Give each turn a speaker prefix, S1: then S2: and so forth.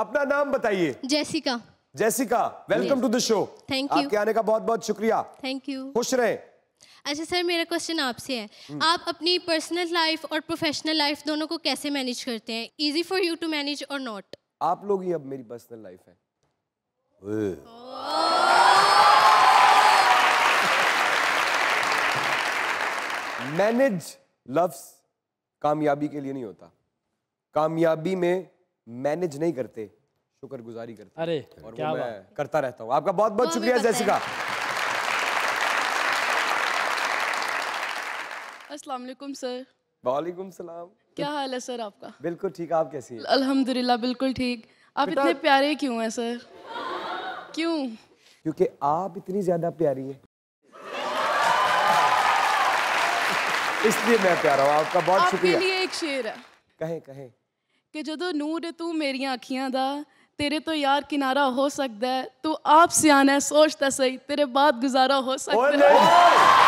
S1: अपना नाम बताइए Jessica Jessica welcome to the show thank you आपके आने का बहुत बहुत
S2: शुक्रिया थैंक यू खुश रहे अच्छा सर मेरा क्वेश्चन आपसे है hmm. आप अपनी पर्सनल लाइफ और प्रोफेशनल लाइफ दोनों को कैसे मैनेज करते हैं easy for you to manage और नॉट
S1: आप लोग ही अब मेरी पर्सनल लाइफ
S2: है मैनेज लव्स कामयाबी के लिए नहीं होता कामयाबी में मैनेज नहीं करते शुक्र गुजारी करते अरे और क्या मैं करता रहता हूँ आपका बहुत बहुत शुक्रिया जैसिका
S1: असलाकुम सर वालेकुम सलाम क्या हाल है सर आपका बिल्कुल ठीक आप कैसी हैं अल्हम्दुलिल्लाह बिल्कुल ठीक आप इतने प्यारे क्यों हैं सर क्यों क्योंकि आप इतनी ज्यादा प्यारी हैं इसलिए मैं प्यारा हूँ आपका बहुत शुक्रिया आपके लिए एक शेर है कहें कहें ਕਿ ਜਦੋਂ ਨੂਰ ਤੂੰ ਮੇਰੀਆਂ ਅੱਖੀਆਂ ਦਾ ਤੇਰੇ ਤੋਂ ਯਾਰ ਕਿਨਾਰਾ ਹੋ ਸਕਦਾ ਤੂੰ ਆਪ ਸਿਆਣਾ ਸੋਚ ਤਾਂ ਸਹੀ ਤੇਰੇ ਬਾਅਦ ਗੁਜ਼ਾਰਾ ਹੋ ਸਕਦਾ